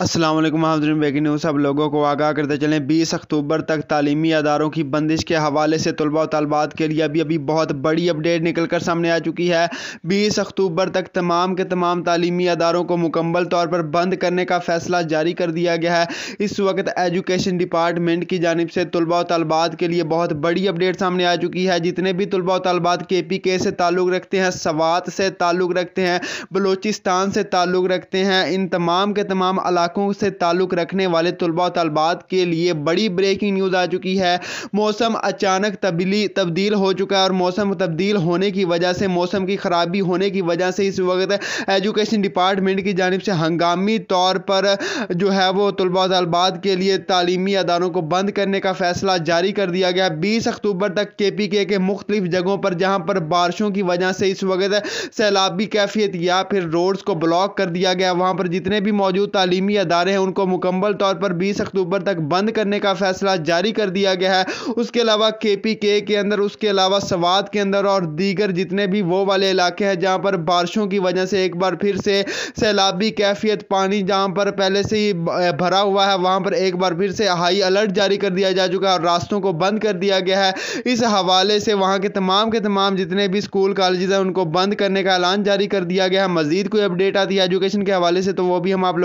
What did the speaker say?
Aslam हाजरीन Beki news सब लोगों को आगाह करते चलें 20 अक्टूबर तक तालीमी अदारों की बंदिश के हवाले से तलबा और तलबात के लिए अभी अभी बहुत बड़ी अपडेट निकल कर सामने आ चुकी है 20 अक्टूबर तक तमाम के तमाम तालीमी अदारों को मुकम्मल तौर पर बंद करने का फैसला जारी कर दिया गया है इस वक्त एजुकेशन डिपार्टमेंट की जानब से तलबा और तलबात के लिए बहुत बड़ी अपडेट सामने आ चुकी है जितने भी तलबा और तलबात के पी के से ताल्लुक़ रखते हैं सवात से ताल्लुक़ रखते हैं बलोचिस्तान से ताल्लुक़ रखते हैं इन तमाम के तमाम इलाकों से ताल्लुक़ रखने वाले तलबा तलबात के लिए बड़ी ब्रेकिंग न्यूज़ आ चुकी है मौसम अचानक तब्दीली तब्दील हो चुका है और मौसम तब्दील होने की वजह से मौसम की ख़राबी होने की वजह से इस वक्त एजुकेशन डिपार्टमेंट की जानब से हंगामी तौर पर जो है वो तलबा तलबात के लिए तालीमी अदारों को बंद करने का फ़ैसला जारी कर दिया गया बीस अक्टूबर तक के पी के, के मुख्तलिफ जगहों पर जहाँ पर बारिशों की वजह से इस वक्त सैलाबी कैफियत या फिर रोड्स को ब्लॉक कर दिया गया वहाँ पर जितने भी मौजूद तालीमी तालीमी अदारे हैं उनको मुकम्मल तौर पर बीस अक्टूबर तक बंद करने का फैसला जारी कर दिया गया है उसके अलावा के पी के के अंदर उसके अलावा सवाद के अंदर और दीगर जितने भी वो वाले इलाके हैं जहाँ पर बारिशों की वजह से एक बार फिर से सैलाबी कैफियत पानी जहाँ पर पहले से ही भरा हुआ है वहाँ पर एक बार फिर से हाई अलर्ट जारी कर दिया जा चुका है और रास्तों को बंद कर दिया गया है इस हवाले से वहाँ के तमाम के तमाम जितने भी स्कूल कॉलेज हैं उनको बंद करने का ऐलान जारी कर दिया गया है मजीद कोई अपडेट आती है एजुकेशन के हवाले से तो वो भी हम आप लोग